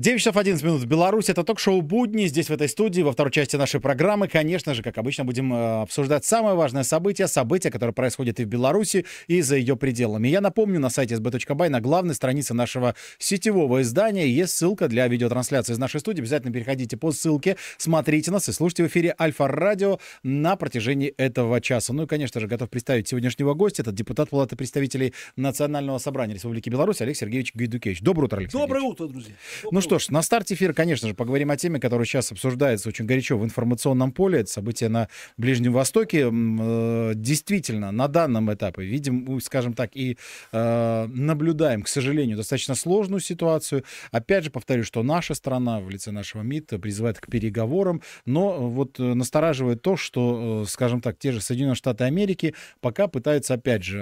9 часов 11 минут в Беларуси. Это ток-шоу «Будни». Здесь, в этой студии, во второй части нашей программы, конечно же, как обычно, будем э, обсуждать самое важное событие, событие, которое происходит и в Беларуси, и за ее пределами. Я напомню, на сайте sb.by, на главной странице нашего сетевого издания, есть ссылка для видеотрансляции из нашей студии. Обязательно переходите по ссылке, смотрите нас и слушайте в эфире Альфа-радио на протяжении этого часа. Ну и, конечно же, готов представить сегодняшнего гостя. Это депутат Палаты представителей Национального собрания Республики Беларусь Олег Сергеевич Гайдукевич. Доброе утро, Алексей Доброе Сергеевич. утро, друзья. ну что ж, на старте эфира, конечно же, поговорим о теме, которая сейчас обсуждается очень горячо в информационном поле. Это события на Ближнем Востоке. Э, действительно, на данном этапе видим, скажем так, и э, наблюдаем, к сожалению, достаточно сложную ситуацию. Опять же, повторю, что наша страна в лице нашего МИД призывает к переговорам, но э, вот настораживает то, что, скажем так, те же Соединенные Штаты Америки пока пытаются, опять же,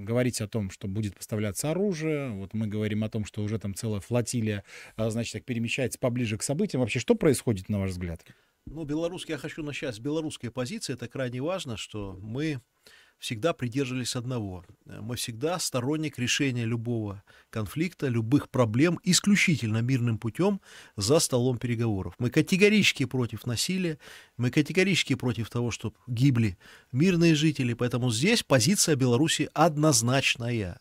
говорить о том, что будет поставляться оружие. Вот мы говорим о том, что уже там целая флотилия значит, так перемещается поближе к событиям. Вообще, что происходит, на ваш взгляд? Ну, белорусский, я хочу начать. сейчас, белорусская позиция, это крайне важно, что мы всегда придерживались одного. Э, мы всегда сторонник решения любого конфликта, любых проблем исключительно мирным путем за столом переговоров. Мы категорически против насилия, мы категорически против того, чтобы гибли мирные жители, поэтому здесь позиция Беларуси однозначная.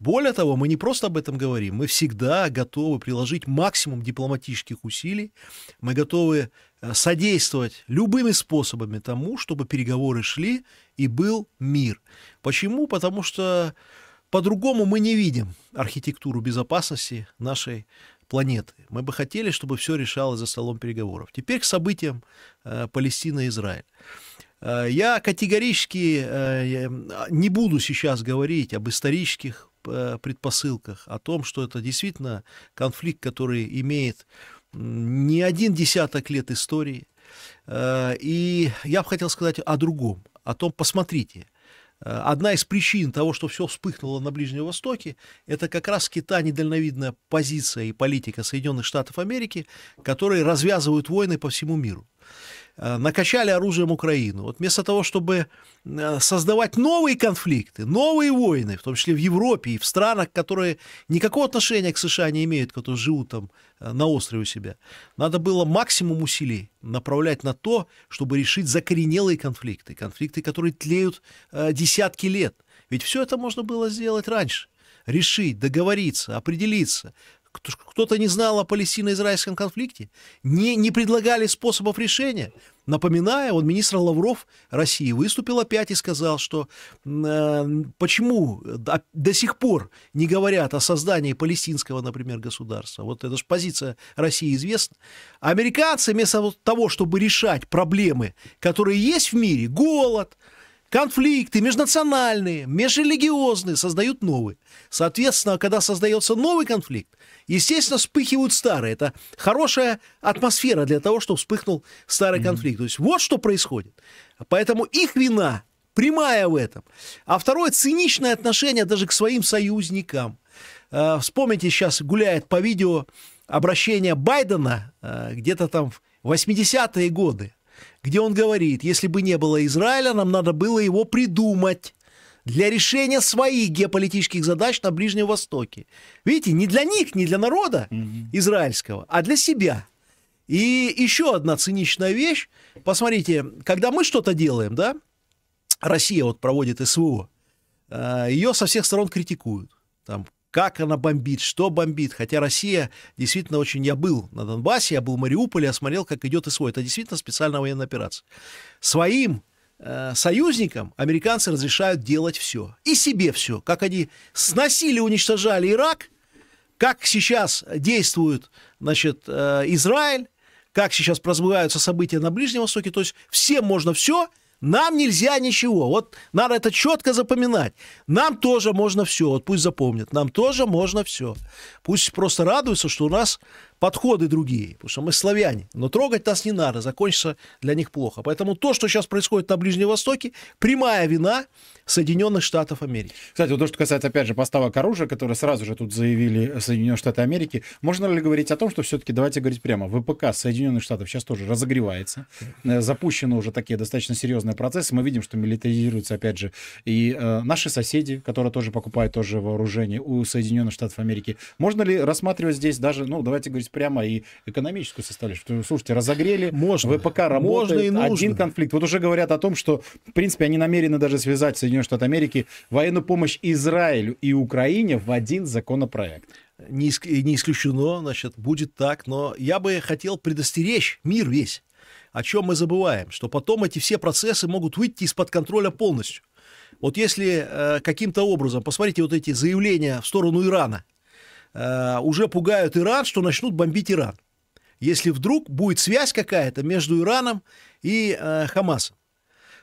Более того, мы не просто об этом говорим, мы всегда готовы приложить максимум дипломатических усилий, мы готовы Э, содействовать любыми способами тому, чтобы переговоры шли и был мир. Почему? Потому что по-другому мы не видим архитектуру безопасности нашей планеты. Мы бы хотели, чтобы все решалось за столом переговоров. Теперь к событиям э, Палестина Израиль. Э, я категорически э, э, не буду сейчас говорить об исторических э, предпосылках, о том, что это действительно конфликт, который имеет не один десяток лет истории. Э, и я бы хотел сказать о другом, о том, посмотрите, э, Одна из причин того, что все вспыхнуло на Ближнем Востоке, это как раз Кита недальновидная позиция и политика Соединенных Штатов Америки, которые развязывают войны по всему миру. Э, накачали оружием Украину. Вот вместо того, чтобы э, создавать новые конфликты, новые войны, в том числе в Европе и в странах, которые никакого отношения к США не имеют, которые живут там э, на острове у себя, надо было максимум усилий направлять на то, чтобы решить закоренелые конфликты, конфликты, которые тлеют десятки лет. Ведь все это можно было сделать раньше решить, договориться, определиться, кто-то не знал о палестино-израильском конфликте, не, не предлагали способов решения. Напоминая, он министр Лавров России выступил опять и сказал, что э, почему до, до сих пор не говорят о создании палестинского, например, государства. Вот эта же позиция России известна. Американцы вместо того, чтобы решать проблемы, которые есть в мире, голод, Конфликты межнациональные, межрелигиозные создают новые. Соответственно, а когда создается новый конфликт, естественно, вспыхивают старые. Это хорошая атмосфера для того, чтобы вспыхнул старый mm-hmm. конфликт. То есть вот что происходит. Поэтому их вина прямая в этом. А второе, циничное отношение даже к своим союзникам. Э, вспомните, сейчас гуляет по видео обращение Байдена э, где-то там в 80-е годы где он говорит, если бы не было Израиля, нам надо было его придумать для решения своих геополитических задач на Ближнем Востоке. Видите, не для них, не для народа mm-hmm. израильского, а для себя. И еще одна циничная вещь. Посмотрите, когда мы что-то делаем, да, Россия вот проводит СВО, а, ее со всех сторон критикуют. Там как она бомбит, что бомбит. Хотя Россия действительно очень... Я был на Донбассе, я был в Мариуполе, я смотрел, как идет и свой. Это действительно специальная военная операция. Своим э, союзникам американцы разрешают делать все. И себе все. Как они сносили, уничтожали Ирак, как сейчас действует значит, э, Израиль, как сейчас прозвываются события на Ближнем Востоке. То есть всем можно все, нам нельзя ничего. Вот надо это четко запоминать. Нам тоже можно все. Вот пусть запомнят. Нам тоже можно все. Пусть просто радуются, что у нас подходы другие, потому что мы славяне. Но трогать нас не надо, закончится для них плохо. Поэтому то, что сейчас происходит на Ближнем Востоке, прямая вина Соединенных Штатов Америки. Кстати, вот то, что касается, опять же, поставок оружия, которые сразу же тут заявили Соединенные Штаты Америки, можно ли говорить о том, что все-таки, давайте говорить прямо, ВПК Соединенных Штатов сейчас тоже разогревается, э, запущены уже такие достаточно серьезные процессы, мы видим, что милитаризируются, опять же, и э, наши соседи, которые тоже покупают тоже вооружение у Соединенных Штатов Америки. Можно ли рассматривать здесь даже, ну, давайте говорить здесь прямо и экономическую составляющую. Слушайте, разогрели, можно, ВПК работает, можно и нужно. один конфликт. Вот уже говорят о том, что, в принципе, они намерены даже связать Соединенные Штаты Америки военную помощь Израилю и Украине в один законопроект. Не, иск... не исключено, значит, будет так, но я бы хотел предостеречь мир весь, о чем мы забываем, что потом эти все процессы могут выйти из-под контроля полностью. Вот если э, каким-то образом, посмотрите вот эти заявления в сторону Ирана, Э, уже пугают Иран, что начнут бомбить Иран. Если вдруг будет связь какая-то между Ираном и э, Хамасом.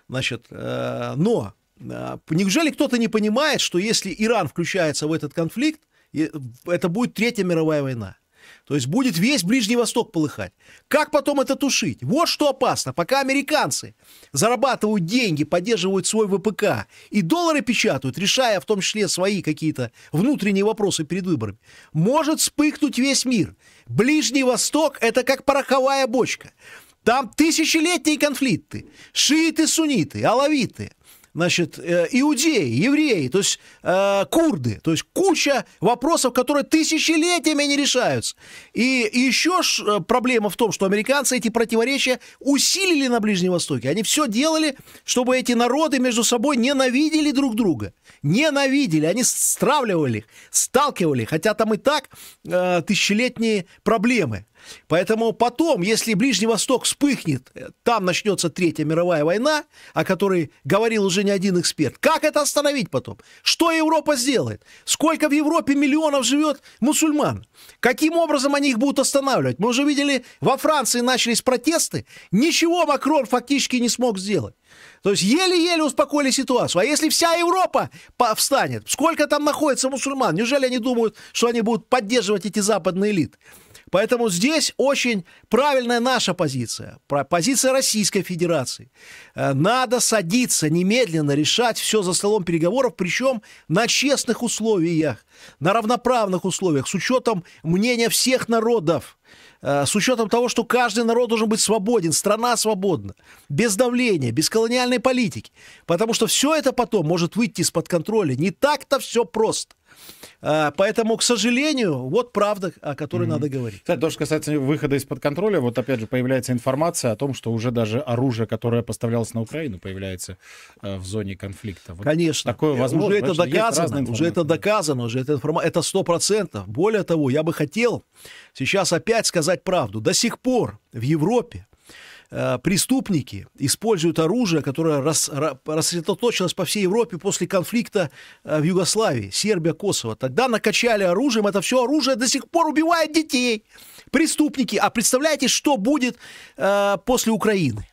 Значит, э, но э, неужели кто-то не понимает, что если Иран включается в этот конфликт, э, это будет Третья мировая война? То есть будет весь Ближний Восток полыхать. Как потом это тушить? Вот что опасно. Пока американцы зарабатывают деньги, поддерживают свой ВПК и доллары печатают, решая в том числе свои какие-то внутренние вопросы перед выборами, может вспыхнуть весь мир. Ближний Восток – это как пороховая бочка. Там тысячелетние конфликты. Шииты, сунниты, алавиты – значит, э, иудеи, евреи, то есть э, курды. То есть куча вопросов, которые тысячелетиями не решаются. И, еще ж э, проблема в том, что американцы эти противоречия усилили на Ближнем Востоке. Они все делали, чтобы эти народы между собой ненавидели друг друга. Ненавидели, они стравливали их, сталкивали, хотя там и так э, тысячелетние проблемы. Поэтому потом, если Ближний Восток вспыхнет, э, там начнется Третья мировая война, о которой говорил уже не один эксперт. Как это остановить потом? Что Европа сделает? Сколько в Европе миллионов живет мусульман? Каким образом они их будут останавливать? Мы уже видели, во Франции начались протесты, ничего Макрон фактически не смог сделать. То есть еле-еле успокоили ситуацию. А если вся Европа встанет, сколько там находится мусульман? Неужели они думают, что они будут поддерживать эти западные элиты? Поэтому здесь очень правильная наша позиция, позиция Российской Федерации. Э, надо садиться немедленно, решать все за столом переговоров, причем на честных условиях, на равноправных условиях, с учетом мнения всех народов э, с учетом того, что каждый народ должен быть свободен, страна свободна, без давления, без колониальной политики. Потому что все это потом может выйти из-под контроля. Не так-то все просто. А, поэтому, к сожалению, вот правда, о которой mm-hmm. надо говорить. Кстати, то, что касается выхода из-под контроля, вот опять же появляется информация о том, что уже даже оружие, которое поставлялось на Украину, появляется э, в зоне конфликта. Вот Конечно. Такое э, возможно. Уже это доказано, уже это доказано, уже это информация, это сто процентов. Более того, я бы хотел сейчас опять сказать правду. До сих пор в Европе Э, преступники используют оружие, которое рассредоточилось по всей Европе после конфликта э, в Югославии, Сербия, Косово. Тогда накачали оружием, это все оружие до сих пор убивает детей. Преступники. А представляете, что будет э, после Украины?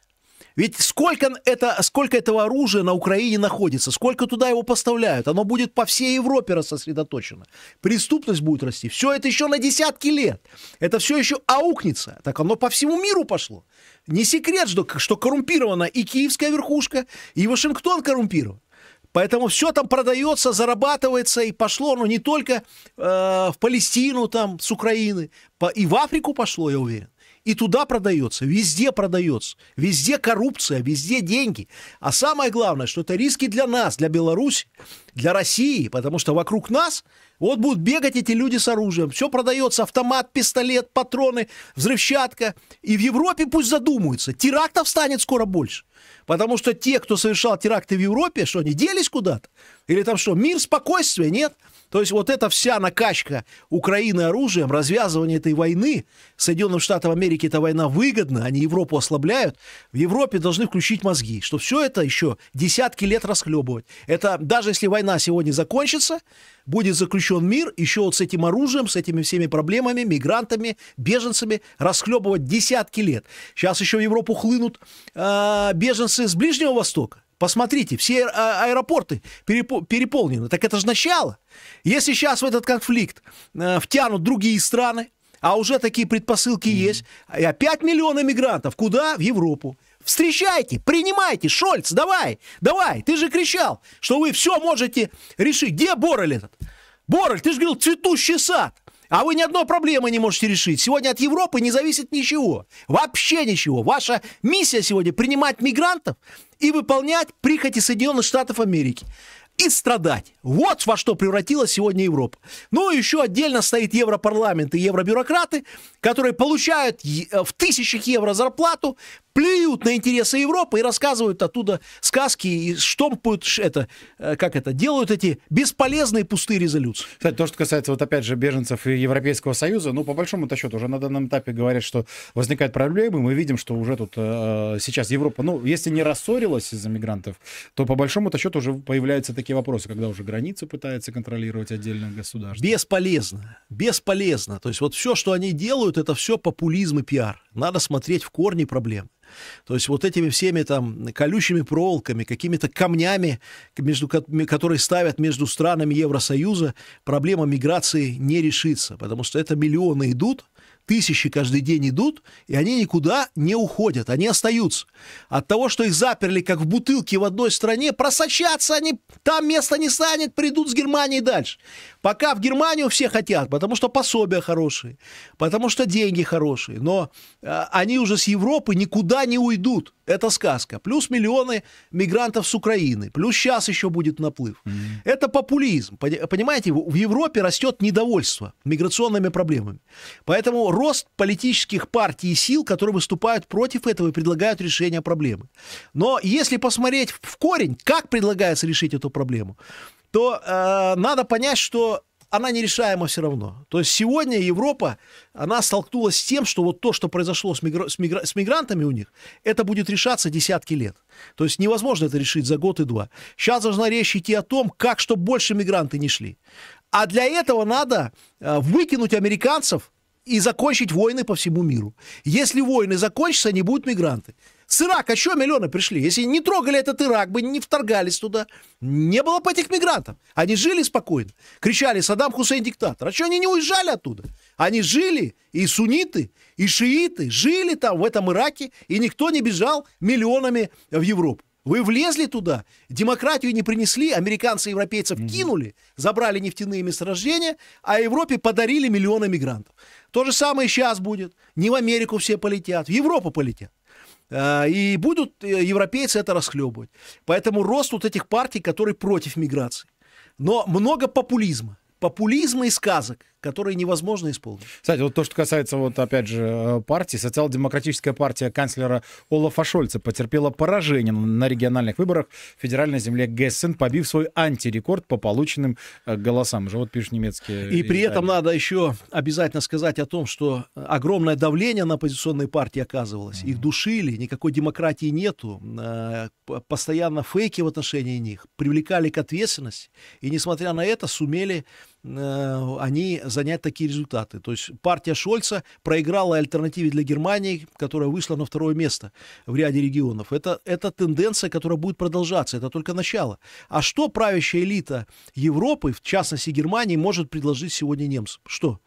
Ведь сколько, это, сколько этого оружия на Украине находится, сколько туда его поставляют, оно будет по всей Европе рассосредоточено. Преступность будет расти. Все это еще на десятки лет. Это все еще аукнется. Так оно по всему миру пошло не секрет, что, что коррумпирована и киевская верхушка, и Вашингтон коррумпирован. Поэтому все там продается, зарабатывается, и пошло оно ну, не только э, в Палестину там с Украины, по, и в Африку пошло, я уверен. И туда продается, везде продается, везде коррупция, везде деньги. А самое главное, что это риски для нас, для Беларуси, для России, потому что вокруг нас вот будут бегать эти люди с оружием. Все продается. Автомат, пистолет, патроны, взрывчатка. И в Европе пусть задумаются. Терактов станет скоро больше. Потому что те, кто совершал теракты в Европе, что они делись куда-то? Или там что, мир, спокойствие? Нет. То есть вот эта вся накачка Украины оружием, развязывание этой войны, Соединенным Штатам Америки эта война выгодна, они Европу ослабляют, в Европе должны включить мозги, что все это еще десятки лет расхлебывать. Это даже если война сегодня закончится, будет заключен мир, еще вот с этим оружием, с этими всеми проблемами, мигрантами, беженцами, расхлебывать десятки лет. Сейчас еще в Европу хлынут э, беженцы с Ближнего Востока. Посмотрите, все а, аэропорты переполнены. Так это же начало. Если сейчас в этот конфликт э, втянут другие страны, а уже такие предпосылки mm-hmm. есть, и опять миллион мигрантов. Куда? В Европу. Встречайте, принимайте, Шольц, давай, давай. Ты же кричал, что вы все можете решить. Где Бороль этот? Бороль, ты же говорил, цветущий сад. А вы ни одной проблемы не можете решить. Сегодня от Европы не зависит ничего. Вообще ничего. Ваша миссия сегодня принимать мигрантов и выполнять прихоти Соединенных Штатов Америки и страдать. Вот во что превратилась сегодня Европа. Ну, еще отдельно стоит Европарламент и евробюрократы, которые получают э, в тысячах евро зарплату, плюют на интересы Европы и рассказывают оттуда сказки и штомпают это, э, как это, делают эти бесполезные пустые резолюции. Кстати, то, что касается вот опять же беженцев и Европейского Союза, ну, по большому-то счету, уже на данном этапе говорят, что возникают проблемы, мы видим, что уже тут э, сейчас Европа, ну, если не рассорилась из-за мигрантов, то по большому-то счету уже появляются такие вопросы, когда уже границы пытаются контролировать отдельных государств. Бесполезно, бесполезно. То есть вот все, что они делают, это все популизм и пиар. Надо смотреть в корни проблемы. То есть вот этими всеми там колючими проволоками, какими-то камнями, между, которые ставят между странами Евросоюза, проблема миграции не решится, потому что это миллионы идут, тысячи каждый день идут, и они никуда не уходят, они остаются. От того, что их заперли, как в бутылке в одной стране, просочатся они, там места не станет, придут с Германии дальше. Пока в Германию все хотят, потому что пособия хорошие, потому что деньги хорошие, но э, они уже с Европы никуда не уйдут. Это сказка. Плюс миллионы мигрантов с Украины, плюс сейчас еще будет наплыв. Mm-hmm. Это популизм. Понимаете, в Европе растет недовольство миграционными проблемами. Поэтому рост политических партий и сил, которые выступают против этого и предлагают решение проблемы. Но если посмотреть в корень, как предлагается решить эту проблему, то э, надо понять, что она нерешаема все равно. То есть сегодня Европа, она столкнулась с тем, что вот то, что произошло с, мигра... С, мигра... с мигрантами у них, это будет решаться десятки лет. То есть невозможно это решить за год и два. Сейчас должна речь идти о том, как, чтобы больше мигранты не шли. А для этого надо э, выкинуть американцев и закончить войны по всему миру. Если войны закончатся, не будут мигранты. С Ирака что миллионы пришли? Если не трогали этот Ирак, бы не вторгались туда, не было бы этих мигрантов. Они жили спокойно. Кричали, Саддам Хусейн диктатор. А что они не уезжали оттуда? Они жили, и сунниты, и шииты жили там, в этом Ираке, и никто не бежал миллионами в Европу. Вы влезли туда, демократию не принесли, американцы и европейцев mm-hmm. кинули, забрали нефтяные месторождения, а Европе подарили миллионы мигрантов. То же самое сейчас будет. Не в Америку все полетят, в Европу полетят. А, и будут э, европейцы это расхлебывать. Поэтому рост вот этих партий, которые против миграции. Но много популизма. Популизма и сказок которые невозможно исполнить. Кстати, вот то, что касается, вот опять же, э, партии, социал-демократическая партия канцлера Олафа Шольца потерпела поражение на региональных выборах в федеральной земле Гессен, побив свой антирекорд по полученным э, голосам. Живот пишет немецкие... И при этом надо еще обязательно сказать о том, что огромное давление на оппозиционные партии оказывалось. Их душили, никакой демократии нету. Э, постоянно фейки в отношении них привлекали к ответственности. И несмотря на это сумели они занять такие результаты. То есть партия Шольца проиграла альтернативе для Германии, которая вышла на второе место в ряде регионов. Это, это тенденция, которая будет продолжаться, это только начало. А что правящая элита Европы, в частности Германии, может предложить сегодня немцам? Что?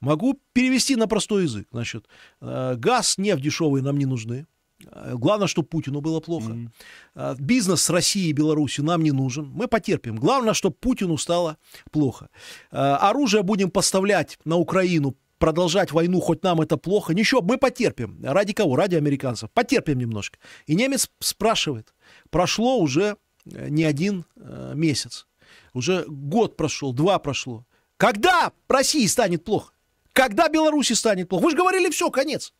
Могу перевести на простой язык. Значит, э, газ, нефть дешевые нам не нужны. Э, главное, чтобы Путину было плохо. Mm-hmm. Бизнес с Россией и Беларусью нам не нужен. Мы потерпим. Главное, чтобы Путину стало плохо. А, оружие будем поставлять на Украину, продолжать войну, хоть нам это плохо. Ничего, мы потерпим. Ради кого? Ради американцев. Потерпим немножко. И немец спрашивает. Прошло уже э, не один э, месяц. Уже год прошел, два прошло. Когда России станет плохо? Когда Беларуси станет плохо? Вы же говорили, все, конец.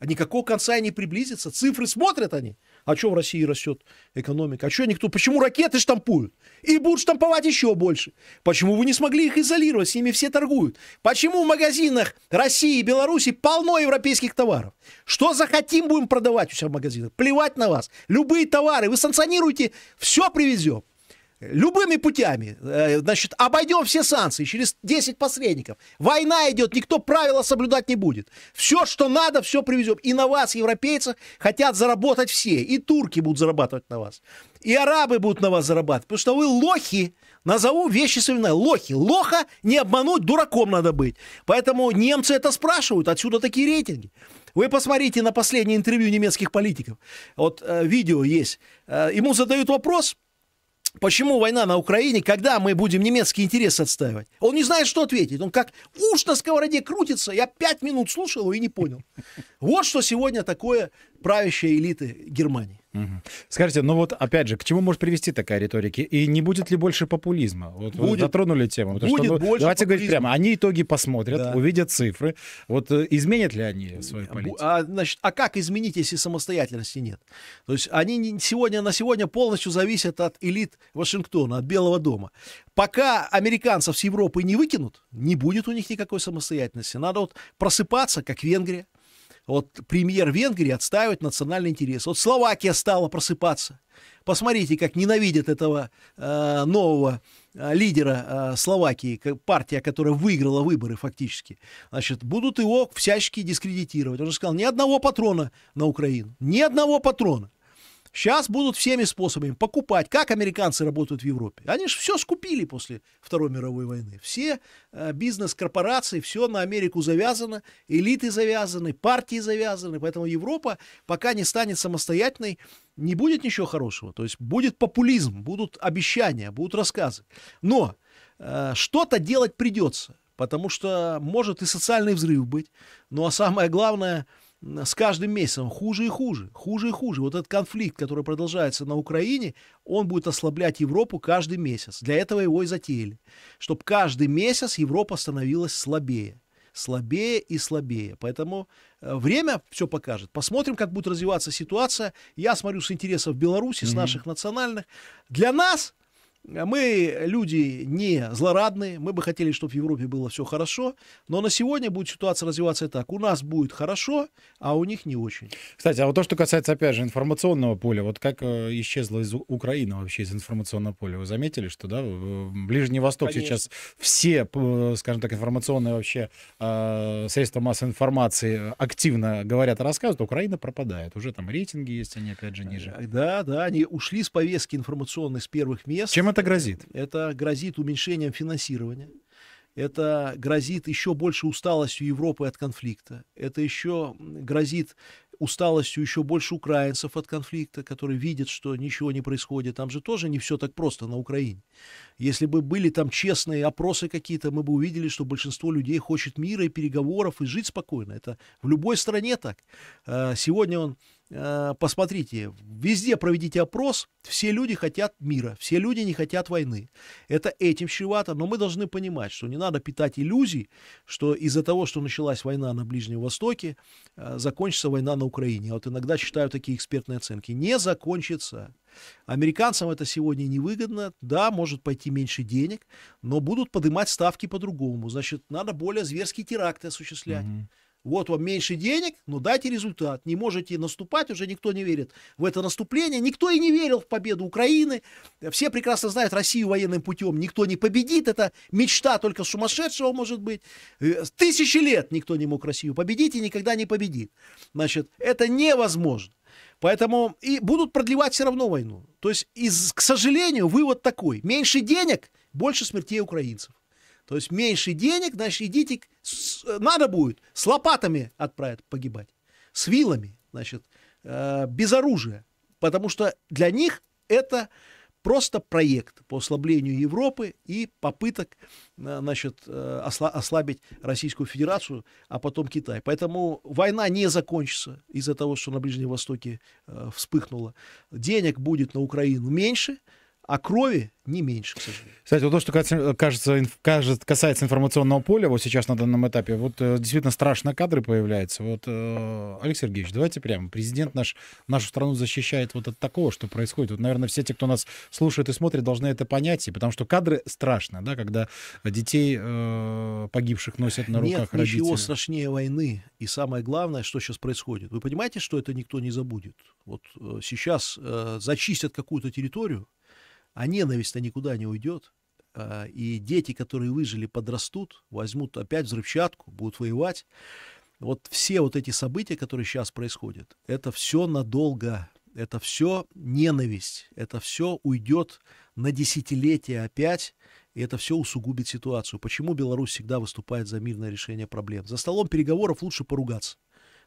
А никакого конца и не приблизится. Цифры смотрят они. А что в России растет экономика? А что никто? Почему ракеты штампуют? И будут штамповать еще больше. Почему вы не смогли их изолировать? С ними все торгуют. Почему в магазинах России и Беларуси полно европейских товаров? Что захотим, будем продавать у себя в магазинах. Плевать на вас. Любые товары. Вы санкционируете, все привезем любыми путями, э, значит, обойдем все санкции через 10 посредников. Война идет, никто правила соблюдать не будет. Все, что надо, все привезем. И на вас, европейцы, хотят заработать все. И турки будут зарабатывать на вас. И арабы будут на вас зарабатывать. Потому что вы лохи. Назову вещи своими Лохи. Лоха не обмануть, дураком надо быть. Поэтому немцы это спрашивают. Отсюда такие рейтинги. Вы посмотрите на последнее интервью немецких политиков. Вот э, видео есть. Э, ему задают вопрос – Почему война на Украине, когда мы будем немецкий интерес отстаивать? Он не знает, что ответить. Он как уж на сковороде крутится. Я пять минут слушал его и не понял. Вот что сегодня такое правящая элита Германии. Скажите, ну вот опять же, к чему может привести такая риторика? И не будет ли больше популизма? Вот будет, вы затронули тему. будет что, ну, больше давайте популизма. говорить прямо, они итоги посмотрят, да. увидят цифры. Вот э, изменят ли они свою политику? А, значит, а как изменить, если самостоятельности нет? То есть они не, сегодня на сегодня полностью зависят от элит Вашингтона, от Белого дома. Пока американцев с Европы не выкинут, не будет у них никакой самостоятельности. Надо вот просыпаться, как Венгрия вот премьер Венгрии отстаивать национальный интерес. Вот Словакия стала просыпаться. Посмотрите, как ненавидят этого э, нового э, лидера э, Словакии, как, партия, которая выиграла выборы фактически. Значит, будут его всячески дискредитировать. Он же сказал, ни одного патрона на Украину. Ни одного патрона. Сейчас будут всеми способами покупать, как американцы работают в Европе. Они же все скупили после Второй мировой войны. Все э, бизнес-корпорации, все на Америку завязано, элиты завязаны, партии завязаны. Поэтому Европа, пока не станет самостоятельной, не будет ничего хорошего. То есть будет популизм, будут обещания, будут рассказы. Но э, что-то делать придется, потому что может и социальный взрыв быть. Ну а самое главное – с каждым месяцем хуже и хуже, хуже и хуже. Вот этот конфликт, который продолжается на Украине, он будет ослаблять Европу каждый месяц. Для этого его и затеяли. Чтобы каждый месяц Европа становилась слабее. Слабее и слабее. Поэтому э, время все покажет. Посмотрим, как будет развиваться ситуация. Я смотрю с интересов Беларуси, с наших национальных. Для нас мы люди не злорадные, мы бы хотели, чтобы в Европе было все хорошо, но на сегодня будет ситуация развиваться так. У нас будет хорошо, а у них не очень. Кстати, а вот то, что касается, опять же, информационного поля, вот как э, исчезла из Украины вообще из информационного поля, вы заметили, что, да, Ближний Восток Конечно. сейчас все, э, скажем так, информационные вообще э, средства массовой информации активно говорят и рассказывают, Украина пропадает. Уже там рейтинги есть, они опять же ниже. Да, да, они ушли с повестки информационной с первых мест. Чем это грозит? Это грозит уменьшением финансирования. Это грозит еще больше усталостью Европы от конфликта. Это еще грозит усталостью еще больше украинцев от конфликта, которые видят, что ничего не происходит. Там же тоже не все так просто на Украине. Если бы были там честные опросы какие-то, мы бы увидели, что большинство людей хочет мира и переговоров и жить спокойно. Это в любой стране так. А сегодня он Э, посмотрите, везде проведите опрос, все люди хотят мира, все люди не хотят войны. Это этим чревато, но мы должны понимать, что не надо питать иллюзий, что из-за того, что началась война на Ближнем Востоке, э, закончится война на Украине. А вот иногда читаю такие экспертные оценки. Не закончится. Американцам это сегодня невыгодно, да, может пойти меньше денег, но будут поднимать ставки по-другому. Значит, надо более зверские теракты осуществлять. Mm-hmm вот вам меньше денег, но дайте результат. Не можете наступать, уже никто не верит в это наступление. Никто и не верил в победу Украины. Все прекрасно знают Россию военным путем. Никто не победит. Это мечта только сумасшедшего может быть. Э, тысячи лет никто не мог Россию победить и никогда не победит. Значит, это невозможно. Поэтому и будут продлевать все равно войну. То есть, из, к сожалению, вывод такой. Меньше денег, больше смертей украинцев. То есть меньше денег, значит, идите, э, надо будет с лопатами отправят погибать, с вилами, значит, э, без оружия. Потому что для них это просто проект по ослаблению Европы и попыток э, значит, ослабить Российскую Федерацию, а потом Китай. Поэтому война не закончится из-за того, что на Ближнем Востоке вспыхнуло. Денег будет на Украину меньше – а крови не меньше, к сожалению. Кстати, вот то, что кажется, кажется, касается информационного поля, вот сейчас на данном этапе, вот э, действительно страшно кадры появляются. Вот, Олег э, Сергеевич, давайте прямо. Президент наш, нашу страну защищает вот от такого, что происходит. Вот, наверное, все те, кто нас слушает и смотрит, должны это понять, и потому что кадры страшно, да, когда детей э, погибших носят на руках Нет, родителей. ничего страшнее войны. И самое главное, что сейчас происходит. Вы понимаете, что это никто не забудет? Вот сейчас зачистят какую-то территорию, а ненависть-то никуда не уйдет. А, и дети, которые выжили, подрастут, возьмут опять взрывчатку, будут воевать. Вот все вот эти события, которые сейчас происходят, это все надолго, это все ненависть, это все уйдет на десятилетия опять, и это все усугубит ситуацию. Почему Беларусь всегда выступает за мирное решение проблем? За столом переговоров лучше поругаться,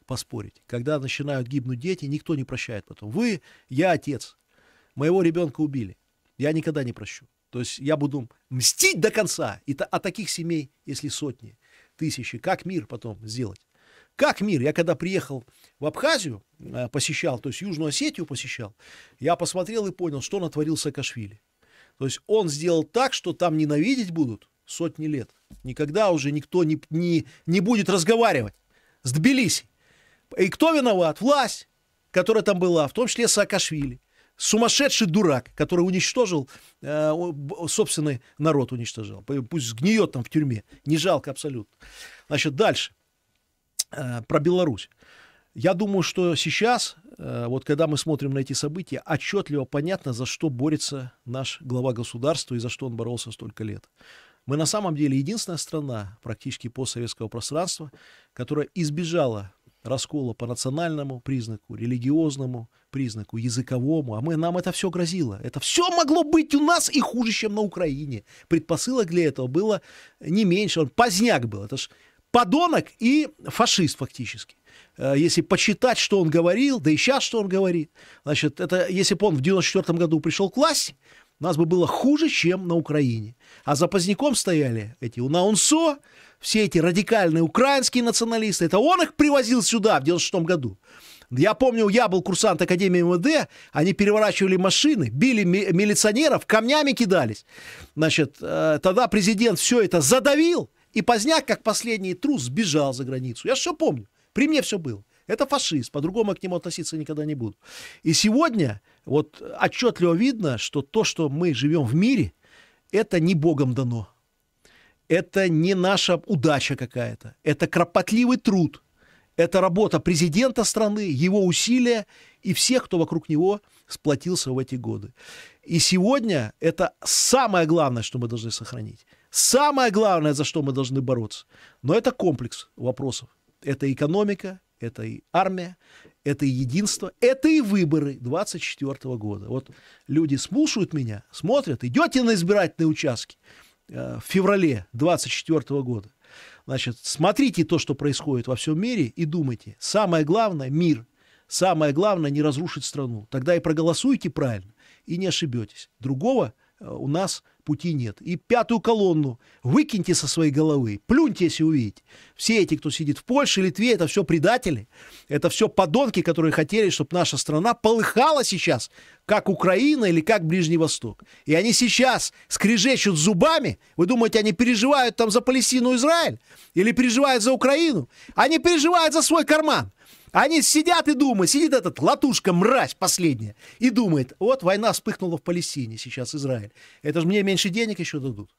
поспорить. Когда начинают гибнуть дети, никто не прощает потом. Вы, я отец, моего ребенка убили я никогда не прощу. То есть я буду мстить до конца. И то, а таких семей, если сотни, тысячи, как мир потом сделать? Как мир? Я когда приехал в Абхазию, э, посещал, то есть Южную Осетию посещал, я посмотрел и понял, что натворил Саакашвили. То есть он сделал так, что там ненавидеть будут сотни лет. Никогда уже никто не, не, не будет разговаривать с Тбилиси. И кто виноват? Власть, которая там была, в том числе Саакашвили сумасшедший дурак, который уничтожил, э, собственный народ уничтожил. Пусть сгниет там в тюрьме. Не жалко абсолютно. Значит, дальше. Э, про Беларусь. Я думаю, что сейчас, э, вот когда мы смотрим на эти события, отчетливо понятно, за что борется наш глава государства и за что он боролся столько лет. Мы на самом деле единственная страна практически постсоветского пространства, которая избежала раскола по национальному признаку, религиозному признаку, языковому. А мы, нам это все грозило. Это все могло быть у нас и хуже, чем на Украине. Предпосылок для этого было не меньше. Он поздняк был. Это ж подонок и фашист фактически. Э, если почитать, что он говорил, да и сейчас, что он говорит. Значит, это если бы он в 94 году пришел к власти, у нас бы было хуже, чем на Украине. А за поздняком стояли эти Унаунсо, все эти радикальные украинские националисты, это он их привозил сюда в 96 году. Я помню, я был курсант Академии МВД, они переворачивали машины, били ми- милиционеров, камнями кидались. Значит, э, тогда президент все это задавил, и поздняк, как последний трус, сбежал за границу. Я все помню, при мне все было. Это фашист, по-другому к нему относиться никогда не буду. И сегодня вот отчетливо видно, что то, что мы живем в мире, это не Богом дано это не наша удача какая-то, это кропотливый труд, это работа президента страны, его усилия и всех, кто вокруг него сплотился в эти годы. И сегодня это самое главное, что мы должны сохранить. Самое главное, за что мы должны бороться. Но это комплекс вопросов. Это экономика, это и армия, это и единство, это и выборы 24 года. Вот люди слушают меня, смотрят, идете на избирательные участки – Э, в феврале 24 года. Значит, смотрите то, что происходит во всем мире и думайте. Самое главное – мир. Самое главное – не разрушить страну. Тогда и проголосуйте правильно, и не ошибетесь. Другого э, у нас – пути нет. И пятую колонну выкиньте со своей головы, плюньте, если увидите. Все эти, кто сидит в Польше, Литве, это все предатели, это все подонки, которые хотели, чтобы наша страна полыхала сейчас, как Украина или как Ближний Восток. И они сейчас скрежещут зубами. Вы думаете, они переживают там за Палестину, Израиль? Или переживают за Украину? Они переживают за свой карман. Они сидят и думают, сидит этот латушка, мразь последняя, и думает, вот война вспыхнула в Палестине сейчас, Израиль. Это же мне меньше денег еще дадут.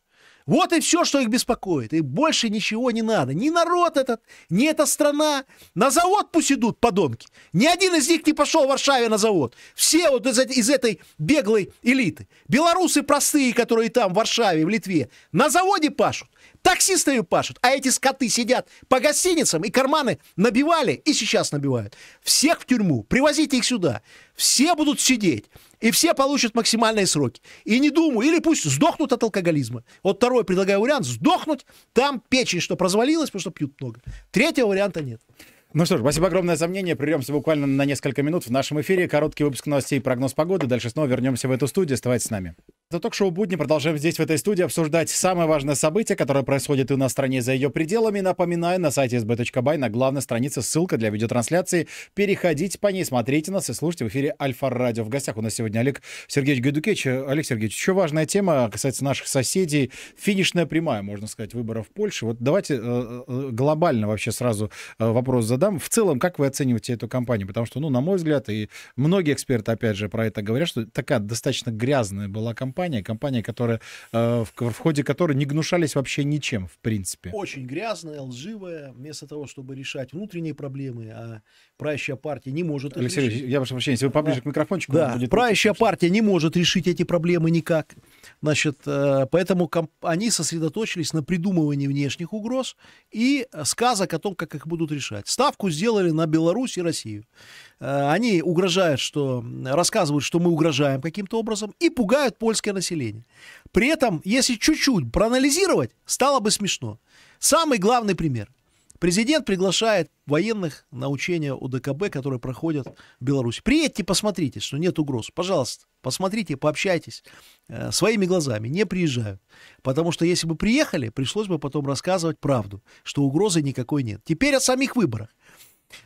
Вот и все, что их беспокоит. И больше ничего не надо. Ни народ этот, ни эта страна. На завод пусть идут, подонки. Ни один из них не пошел в Варшаве на завод. Все вот из, из этой беглой элиты. Белорусы простые, которые там, в Варшаве, в Литве, на заводе пашут. Таксисты ее пашут, а эти скоты сидят по гостиницам и карманы набивали и сейчас набивают. Всех в тюрьму, привозите их сюда. Все будут сидеть, и все получат максимальные сроки. И не думаю, или пусть сдохнут от алкоголизма. Вот второй предлагаю вариант, сдохнуть, там печень, что развалилась, потому что пьют много. Третьего варианта нет. Ну что ж, спасибо огромное за мнение. Прервемся буквально на несколько минут в нашем эфире. Короткий выпуск новостей и прогноз погоды. Дальше снова вернемся в эту студию. Оставайтесь с нами. Это ток-шоу «Будни». Продолжаем здесь, в этой студии, обсуждать самое важное событие, которое происходит и у нас в стране, за ее пределами. Напоминаю, на сайте sb.by на главной странице ссылка для видеотрансляции. Переходите по ней, смотрите нас и слушайте в эфире Альфа-Радио. В гостях у нас сегодня Олег Сергеевич Гайдукевич. Олег Сергеевич, еще важная тема касается наших соседей. Финишная прямая, можно сказать, выборов в Польше. Вот давайте э, э, э, глобально вообще сразу вопрос задам. В целом, как вы оцениваете эту кампанию? Потому что, ну, на мой взгляд, и многие эксперты, опять же, про это говорят, что такая достаточно грязная была кампания компания, компания, которая, э, в, в ходе которой не гнушались вообще ничем, в принципе. Очень грязная, лживая, вместо того, чтобы решать внутренние проблемы, а правящая партия не может Алексей решить. я прошу прощения, если вы поближе да. к микрофончику. Да, будет... правящая партия не может решить эти проблемы никак. Значит, э, поэтому они сосредоточились на придумывании внешних угроз и сказок о том, как их будут решать. Ставку сделали на Беларусь и Россию. Э, они угрожают, что рассказывают, что мы угрожаем каким-то образом и пугают польских человеческое население. При этом, если чуть-чуть проанализировать, стало бы смешно. Самый главный пример. Президент приглашает военных на учения УДКБ, которые проходят в Беларуси. Приедьте, посмотрите, что нет угроз. Пожалуйста, посмотрите, пообщайтесь э, своими глазами. Не приезжают. Потому что если бы приехали, пришлось бы потом рассказывать правду, что угрозы никакой нет. Теперь о самих выборах.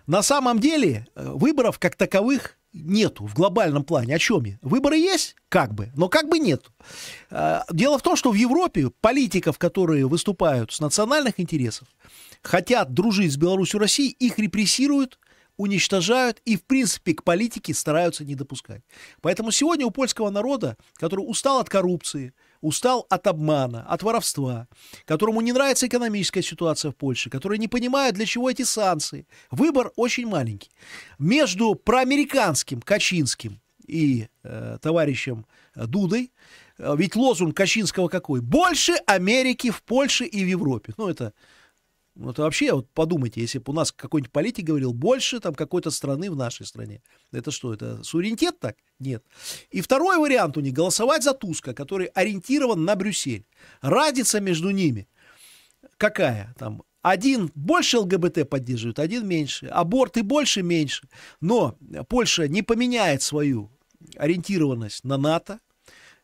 На самом деле э, выборов как таковых нету в глобальном плане. О чем я? Выборы есть, как бы, но как бы нет. Э, дело в том, что в Европе политиков, которые выступают с национальных интересов, хотят дружить с Беларусью России, их репрессируют, уничтожают и, в принципе, к политике стараются не допускать. Поэтому сегодня у польского народа, который устал от коррупции, устал от обмана, от воровства, которому не нравится экономическая ситуация в Польше, который не понимает, для чего эти санкции. Выбор очень маленький. Между проамериканским Качинским и э, товарищем э, Дудой э, ведь лозунг Качинского какой? Больше Америки в Польше и в Европе. Ну, это ну Вот вообще, вот подумайте, если бы у нас какой-нибудь политик говорил больше там какой-то страны в нашей стране. Это что, это суверенитет так? Нет. И второй вариант у них голосовать за Туска, который ориентирован на Брюссель. Разница между ними какая? Там один больше ЛГБТ поддерживает, один меньше. Аборты больше, меньше. Но Польша не поменяет свою ориентированность на НАТО,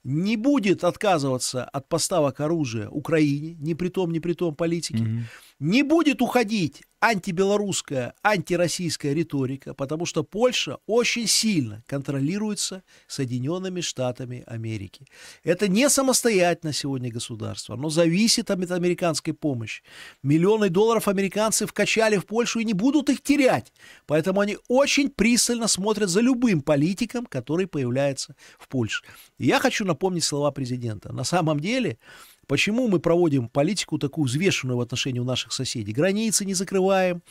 не будет отказываться от поставок оружия Украине, ни при том, ни при том политике. Угу не будет уходить антибелорусская, антироссийская риторика, потому что Польша очень сильно контролируется Соединенными Штатами Америки. Это не самостоятельно сегодня государство, но зависит от американской помощи. Миллионы долларов американцы вкачали в Польшу и не будут их терять, поэтому они очень пристально смотрят за любым политиком, который появляется в Польше. И я хочу напомнить слова президента. На самом деле Почему мы проводим политику такую взвешенную в отношении у наших соседей? Границы не закрываем,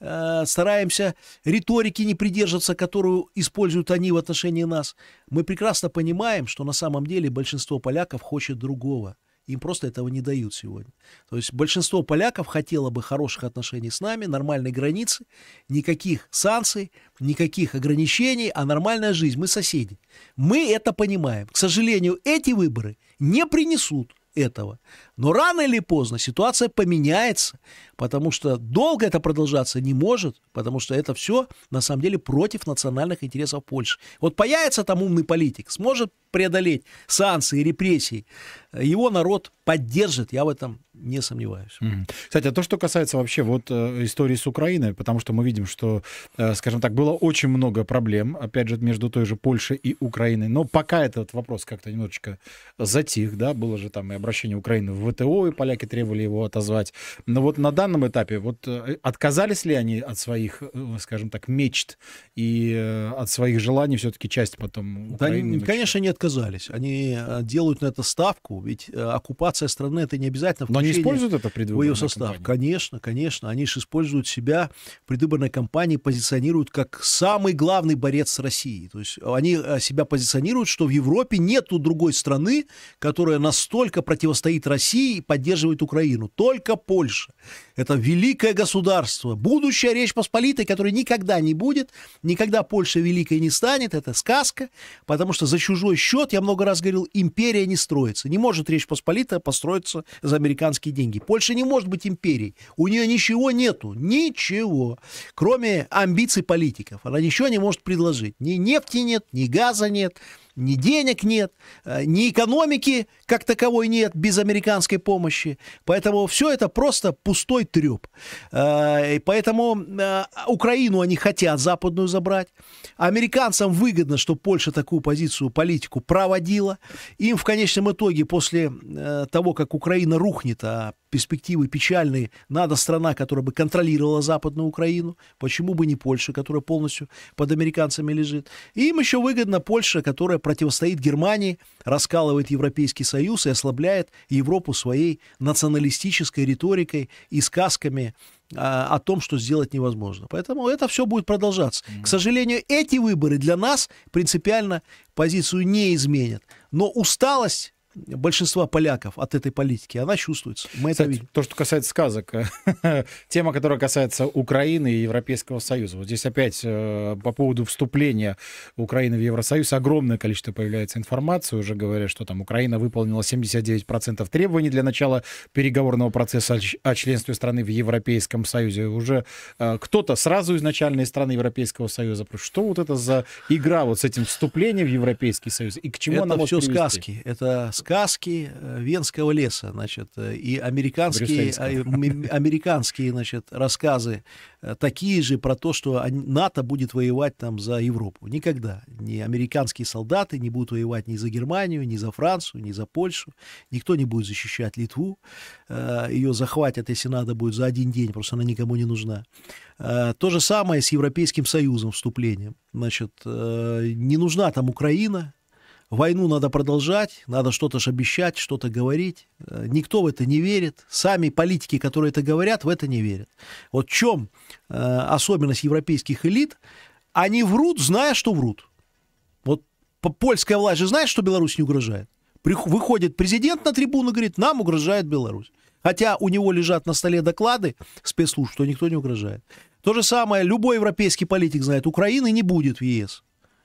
э, стараемся риторики не придерживаться, которую используют они в отношении нас. Мы прекрасно понимаем, что на самом деле большинство поляков хочет другого. Им просто этого не дают сегодня. То есть большинство поляков хотело бы хороших отношений с нами, нормальной границы, никаких санкций, никаких ограничений, а нормальная жизнь. Мы соседи. Мы это понимаем. К сожалению, эти выборы не принесут этого. Но рано или поздно ситуация поменяется, потому что долго это продолжаться не может, потому что это все на самом деле против национальных интересов Польши. Вот появится там умный политик, сможет преодолеть санкции, репрессии, э, его народ поддержит, я в этом не сомневаюсь. Кстати, а то, что касается вообще вот э, истории с Украиной, потому что мы видим, что, э, скажем так, было очень много проблем, опять же, между той же Польшей и Украиной, но пока этот вопрос как-то немножечко затих, да, было же там и обращение Украины в ВТО, и поляки требовали его отозвать, но вот на данном этапе вот э, отказались ли они от своих, скажем так, мечт и от своих желаний все-таки часть потом Украины? Да, конечно, не отказались, они делают на это ставку, ведь оккупация страны это не обязательно включает они используют это предвыборная Ее состав, кампания? конечно, конечно. Они же используют себя в предвыборной кампании, позиционируют как самый главный борец с Россией. То есть э, они э, себя позиционируют, что в Европе нету другой страны, которая настолько противостоит России и поддерживает Украину. Только Польша. Это великое государство, будущая Речь Посполитой, которая никогда не будет, никогда Польша великой не станет, это сказка, потому что за чужой счет, я много раз говорил, империя не строится. Не может Речь Посполитая построиться за американский американские деньги. Польша не может быть империей. У нее ничего нету. Ничего. Кроме амбиций политиков. Она ничего не может предложить. Ни нефти нет, ни газа нет, ни денег нет, э, ни экономики как таковой нет без американской помощи. Поэтому все это просто пустой треп. Э, и поэтому э, Украину они хотят западную забрать. Американцам выгодно, что Польша такую позицию, политику проводила. Им в конечном итоге после э, того, как Украина рухнет, а перспективы печальные, надо страна, которая бы контролировала Западную Украину, почему бы не Польша, которая полностью под американцами лежит. им еще выгодно Польша, которая противостоит Германии, раскалывает Европейский Союз Союз и ослабляет Европу своей националистической риторикой и сказками а, о том, что сделать невозможно. Поэтому это все будет продолжаться. К сожалению, эти выборы для нас принципиально позицию не изменят. Но усталость большинства поляков от этой политики, она чувствуется. Мы Кстати, это видим. То, что касается сказок, тема, которая касается Украины и Европейского Союза. Вот здесь опять э, по поводу вступления Украины в Евросоюз огромное количество появляется информации, уже говоря, что там Украина выполнила 79% требований для начала переговорного процесса о, о членстве страны в Европейском Союзе. Уже э, кто-то сразу изначально из страны Европейского Союза. Что вот это за игра вот с этим вступлением в Европейский Союз и к чему это она может все привести? сказки. Это сказки э, Венского леса, значит, э, и американские, а, американские, значит, рассказы э, такие же про то, что НАТО будет воевать там за Европу. Никогда. Ни американские солдаты не будут воевать ни за Германию, ни за Францию, ни за Польшу. Никто не будет защищать Литву. Ее захватят, если надо будет, за один день, просто она никому не нужна. То же самое с Европейским Союзом вступлением. Значит, не нужна там Украина, войну надо продолжать, надо что-то же обещать, что-то говорить. Э, никто в это не верит. Сами политики, которые это говорят, в это не верят. Вот в чем э, особенность европейских элит? Они врут, зная, что врут. Вот польская власть же знает, что Беларусь не угрожает. Выходит президент на трибуну и говорит, нам угрожает Беларусь. Хотя у него лежат на столе доклады спецслужб, что никто не угрожает. То же самое любой европейский политик знает, Украины не будет в ЕС.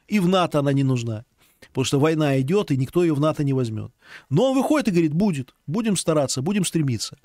И в НАТО она не нужна потому что война идет, и никто ее в НАТО не возьмет. Но он выходит и говорит, будет, будем стараться, будем стремиться.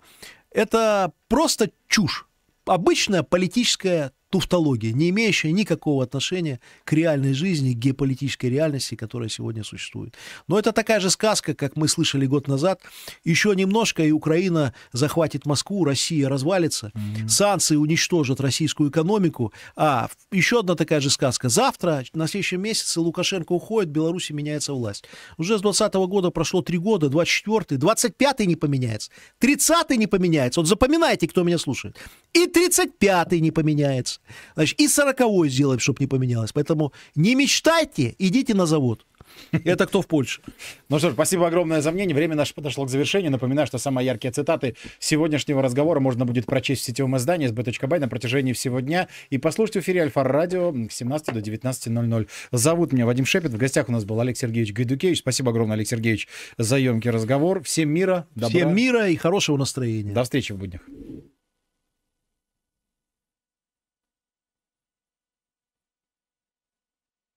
Это просто чушь. Обычная политическая туфтология, не имеющая никакого отношения к реальной жизни, к геополитической реальности, которая сегодня существует. Но это такая же сказка, как мы слышали год назад. Еще немножко, и Украина захватит Москву, Россия развалится, mm-hmm. санкции уничтожат российскую экономику. А еще одна такая же сказка. Завтра, на следующем месяце, Лукашенко уходит, в Беларуси меняется власть. Уже с 2020 года прошло три года, 24-й, 25-й не поменяется, 30-й не поменяется. Вот запоминайте, кто меня слушает. И 35-й не поменяется. Значит, и сороковой сделаем, чтобы не поменялось. Поэтому не мечтайте, идите на завод. Это кто в Польше? Ну что ж, спасибо огромное за мнение. Время наше подошло к завершению. Напоминаю, что самые яркие цитаты сегодняшнего разговора можно будет прочесть в сетевом издании sb.by на протяжении всего дня. И послушать в эфире Альфа Радио с 17 до 19.00. Зовут меня Вадим Шепет. В гостях у нас был Олег Сергеевич Гайдукевич. Спасибо огромное, Олег Сергеевич, за емкий разговор. Всем мира, добра. Всем мира и хорошего настроения. До встречи в буднях.